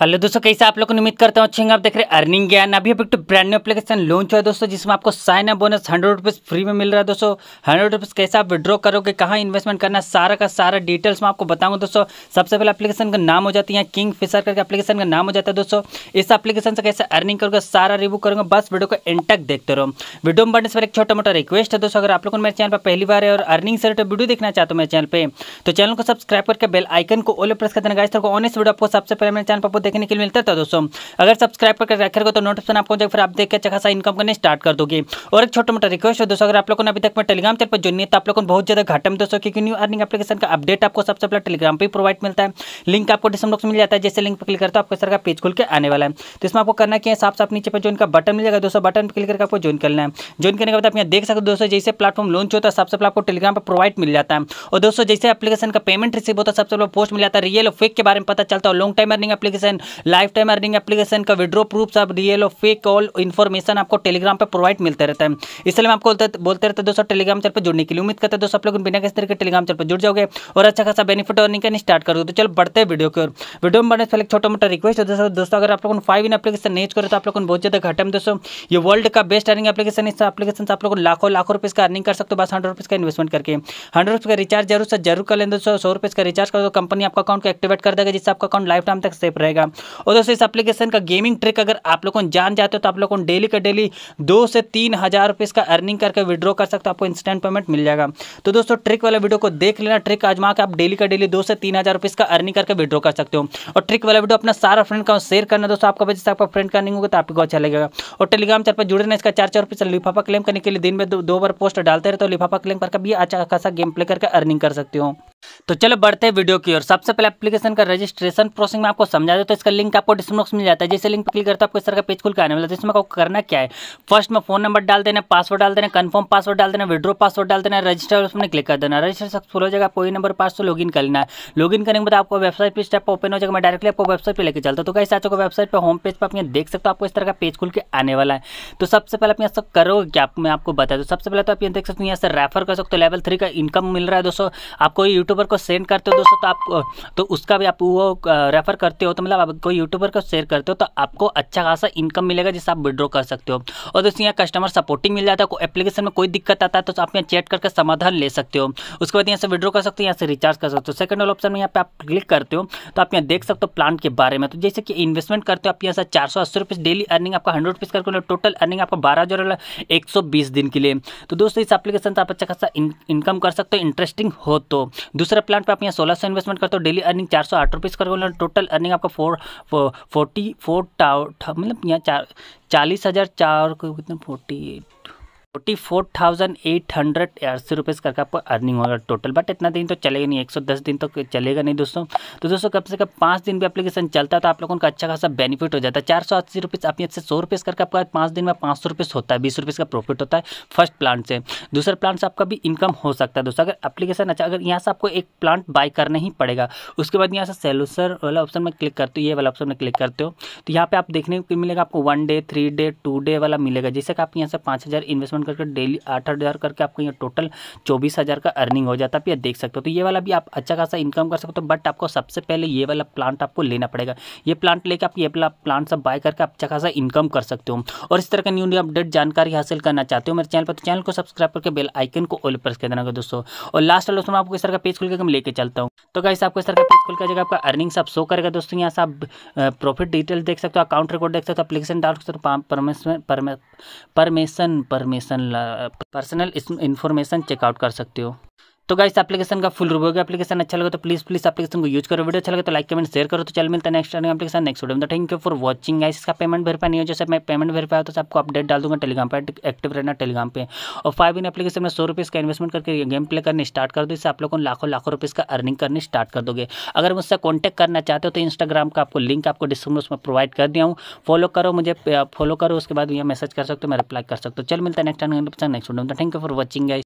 hello दोस्तों कैसे आप लोग उम्मीद करता हूँ अच्छे आप देख रहे हैं अर्निंग ज्ञान अभी अभी तो ब्रांड न्यू एप्लीकेशन लॉन्च हुआ है दोस्तों जिसमें आपको sign up bonus hundred rupees free में मिल रहा है दोस्तों हंड्रेड रुपीज़ कैसे आप विड्रॉ करोगे कहाँ इन्वेस्टमेंट करना है सारा का सारा डिटेल्स मैं आपको बताऊँगा दोस्तों सबसे पहले एप्लीकेशन का नाम हो जाती है किंग फिशर करके एप्लीकेशन का नाम हो जाता है दोस्तों इस एप्लीकेशन से कैसे अर्निंग करोगे सारा रिव्यू करोगे बस वीडियो को इंटक देखते रहो वीडियो में बढ़ने से एक छोटा मोटा रिक्वेस्ट है दोस्तों अगर आप लोगों को मेरे चैनल पर पहली बार है और अर्निंग से रिलेटेड वीडियो देखना चाहते हो मेरे चैनल पर तो चैनल को सब्सक्राइब करके बेल आइकन को ओले प्रेस कर देना गाइस तो ऑनेस्ट वीडियो आपको सबसे पहले मेरे चैनल पर देखने के लिए मिलता था तो दोस्तों अगर सब्सक्राइब करके रखे तो नोटिफिकेशन आपको फिर आप देख के अच्छा खासा इनकम करने स्टार्ट कर दोगे और एक छोटा मोटा रिक्वेस्ट है दोस्तों अगर आप लोगों ने अभी तक मैं टेलीग्राम चैनल पर ज्वाइन नहीं तो आप लोगों को बहुत ज्यादा घाटा में दोस्तों क्योंकि न्यू अर्निंग एप्लीकेशन का अपडेट आपको सबसे पहले टेलीग्राम पर प्रोवाइड मिलता है लिंक आपको डिस्क्रिप्शन बॉक्स में मिल जाता है जैसे लिंक पर क्लिक करता है आपको सर का पेज खुल के आने वाला है तो इसमें आपको करना क्या है साफ साफ नीचे पर जो इनका बटन मिलेगा दोस्तों बटन पर क्लिक करके आपको ज्वाइन करना है ज्वाइन करने के बाद आप यहाँ देख सकते हो दोस्तों जैसे प्लेटफॉर्म लॉन्च होता है सबसे पहले आपको टेलीग्राम पर प्रोवाइड मिल जाता है और दोस्तों जैसे एप्लीकेशन का पेमेंट रिसीव होता है सबसे पहले पोस्ट मिल जाता है रियल और फेक के बारे में पता चलता है long time earning application application life time earning application का विड्रो प्रूफ आप रियल और फेक ऑल इन्फॉर्मेशन आपको टेलीग्राम पर प्रोवाइड मिलते रहता है इसलिए मैं आपको बोलते रहते दोस्तों टेलीग्राम चैनल पर जुड़ने के लिए उम्मीद करते हैं दोस्तों आप लोग बिना किसी तरह के टेलीग्राम चैनल पर जुड़ जाओगे और अच्छा खासा बेनिफिट अर्निंग करनी स्टार्ट करोगे तो चलो बढ़ते हैं वीडियो की ओर वीडियो में बढ़ने से पहले छोटा मोटा रिक्वेस्ट है दोस्तों दोस्तों अगर आप लोगों फाइव इन एप्लीकेशन नहीं करो तो आप लोगों को बहुत ज़्यादा घटे में दोस्तों ये वर्ल्ड का बेस्ट अर्निंग एप्लीकेशन इस एप्लीकेशन से आप लोग लाखों लाखों रुपए का अर्निंग कर सकते हो बस हंड्रेड रुपीज़ का इन्वेस्टमेंट करके हंड्रेड रुपये का रिचार्ज जरूर से जरूर कर लें दोस्तों सौ रुपये का रिचार्ज करो तो कंपनी आपका अकाउंट को एक्टिवेट कर देगा जिससे आपका अकाउंट लाइफ टाइम तक सेफ रहेगा और दोस्तों इस एप्लीकेशन का गेमिंग ट्रिक अगर आप लोग जान जाते हो तो आप लोग डेली का डेली दो से तीन हज़ार रुपीज़ इसका अर्निंग करके विड्रॉ कर सकते हो आपको इंस्टेंट पेमेंट मिल जाएगा तो दोस्तों ट्रिक वाला वीडियो को देख लेना ट्रिक आजमा के आप डेली का डेली दो से तीन हज़ार रुपीज़ इसका अर्निंग करके विड्रॉ कर सकते हो और ट्रिक वाला वीडियो अपना सारा फ्रेंड का शेयर करना दोस्तों आपका वजह से आपका फ्रेंड का नहीं होगा तो आपको अच्छा लगेगा और टेलीग्राम चैनल पर जुड़े रहना इसका चार चार रुपये लिफाफा क्लेम करने के लिए दिन में दो बार पोस्ट डालते रहते हो तो लिफाफा क्लेम करके भी अच्छा खासा गेम प्ले करके अर्निंग कर सकते हो तो चलो बढ़ते वीडियो की ओर सबसे पहले एप्लीकेशन का रजिस्ट्रेशन प्रोसेस में आपको समझा दे तो इसका लिंक आपको डिस्क्रिप्शन में मिल जाता है जैसे लिंक पर क्लिक करते आपको इस तरह का पेज खुल के आने वाला है जिसमें तो आपको करना क्या है फर्स्ट में फोन नंबर डाल देना पासवर्ड डाल देना कन्फर्म पासवर्ड डाल देना विड्रो पासवर्ड डाल देना रजिस्टर उसमें क्लिक कर देना रजिस्टर सक्सेसफुल हो जाएगा कोई नंबर पास तो लॉग इन कर लेना है लॉग इन करने के बाद आपको वेबसाइट पर स्टेप ओपन हो जाएगा मैं डायरेक्टली आपको वेबसाइट पर लेकर चलता हूँ तो कैसे आपको वेबसाइट पर होम पेज पर आप देख सकते हो आपको इस तरह का पेज खुल के आने वाला है तो सबसे पहले आप यहाँ सब करोगे क्या मैं आपको बता दूँ सबसे पहले तो आप यहाँ देख सकते हो यहाँ से रेफर कर सकते हो लेवल थ्री का इनकम मिल रहा है दोस्तों आपको यूट्यूबर यूट्यूबर को सेंड करते हो दोस्तों तो आप तो उसका भी आप वो रेफर करते हो तो मतलब आप कोई यूट्यूबर को शेयर करते हो तो आपको अच्छा खासा इनकम मिलेगा जिससे आप विड्रॉ कर सकते हो और दोस्तों यहाँ कस्टमर सपोर्टिंग मिल जाता है एप्लीकेशन में कोई दिक्कत आता है तो आप यहाँ चैट करके समाधान ले सकते हो उसके बाद यहाँ से विड्रॉ कर सकते हो यहाँ से रिचार्ज कर सकते हो सेकंड वाले ऑप्शन में यहाँ पर आप क्लिक करते हो तो आप यहाँ देख सकते हो प्लान के बारे में तो जैसे कि इन्वेस्टमेंट करते हो आप यहाँ से चार सौ अस्सी रुपीज़ डेली अर्निंग आपका हंड्रेड रुपीज़ करके टोटल अर्निंग आपका बारह हज़ार एक सौ बीस दिन के लिए तो दोस्तों इस एप्लीकेशन से आप अच्छा खासा इनकम कर सकते हो इंटरेस्टिंग हो तो दूसरा दूसरे प्लान पे आप यहाँ सोलह सौ इन्वेस्टमेंट करते हो डेली अर्निंग चार सौ आठ रुपीज़ करके टोटल अर्निंग आपका फोर फोर्टी फोर टाउ मतलब यहाँ चार चालीस हज़ार चार कितना forty eight forty four thousand eight hundred अस्सी रुपीज़ करके आपको अर्निंग होगा टोटल बट इतना दिन तो चलेगा नहीं एक सौ दस दिन तो चलेगा नहीं दोस्तों तो दोस्तों कम से कम पाँच दिन भी एप्लीकेशन चलता है तो आप लोगों का अच्छा खासा बेनिफिट हो जाता है चार सौ अस्सी रुपीज़ अपने से सौ रुपीज़ करके आपका पाँच दिन में पाँच सौ रुपीज़ होता है बीस रुपीज़ का प्रॉफिट होता है फर्स्ट प्लान से दूसरे प्लान से आपका भी इनकम हो सकता है दोस्तों अगर एप्लीकेशन अच्छा अगर यहाँ से आपको एक प्लांट बाय करना ही पड़ेगा उसके बाद यहाँ से सेलूसर वाला ऑप्शन में क्लिक करते हो ये वाला ऑप्शन में क्लिक करते हो तो यहाँ पर आप देखने को मिलेगा आपको one day three day two day वाला मिलेगा जैसे कि आप यहाँ से पाँच इन्वेस्टमेंट करके डेली आठ हज़ार करके आपको यहाँ टोटल चौबीस हज़ार का अर्निंग हो जाता है आप देख सकते हो तो ये वाला भी आप अच्छा खासा इनकम कर सकते हो बट आपको सबसे पहले ये वाला प्लांट आपको लेना पड़ेगा ये प्लांट लेकर आप ये वाला प्लांट सब बाय करके अच्छा खासा इनकम कर सकते हो और इस तरह का न्यू न्यू अपडेट जानकारी हासिल करना चाहते हो मेरे चैनल पर तो चैनल को सब्सक्राइब करके बेल आइकन को ऑल प्रेस कर देना दोस्तों और लास्ट दोस्तों मैं आपको इस तरह का पेज खुल के लेके चलता हूँ तो कैसे आपको इस तरह का पेज खुल कर जगह आपका अर्निंग सब शो करेगा दोस्तों यहाँ से आप प्रॉफिट डिटेल्स देख सकते हो अकाउंट रिकॉर्ड देख सकते हो अपलीकेशन डाल सकते हो permission permission permission personal personal information checkout कर सकते हो तो गाइस एप्लीकेशन का फुल रिव्यू एप्लीकेशन अच्छा लगा तो प्लीज प्लीज एप्लीकेशन को यूज करो वीडियो अच्छा लगा तो लाइक कमेंट शेयर करो तो चल मिलता है next application next video thank you for watching guys इसका पेमेंट वेरीफाई नहीं हो जैसे मैं पेमेंट वेरीफाई हो तो आपको अपडेट डाल दूंगा टेलीग्राम पर एक्टिव रहना टेलीग्राम पर और फाइव इन एप्लीकेशन में सौ रुपीज़ का इन्वेस्टमेंट करके गेम प्ले करने स्टार्ट कर दो इससे आप लोगों को लाखों लाखों रुपीज़ का अर्निंग करनी स्टार्ट कर दोगे अगर मुझसे कॉन्टैक्ट करना चाहते हो तो इंस्टाग्राम का आपको लिंक आपको डिस्क्रिप्शन में प्रोवाइड कर दिया हूँ फॉलो करो मुझे फॉलो करो उसके बाद भैया मैसेज कर सकते हो मैं रिप्लाई कर सकते हो चल मिलता है next next thank you for watching guys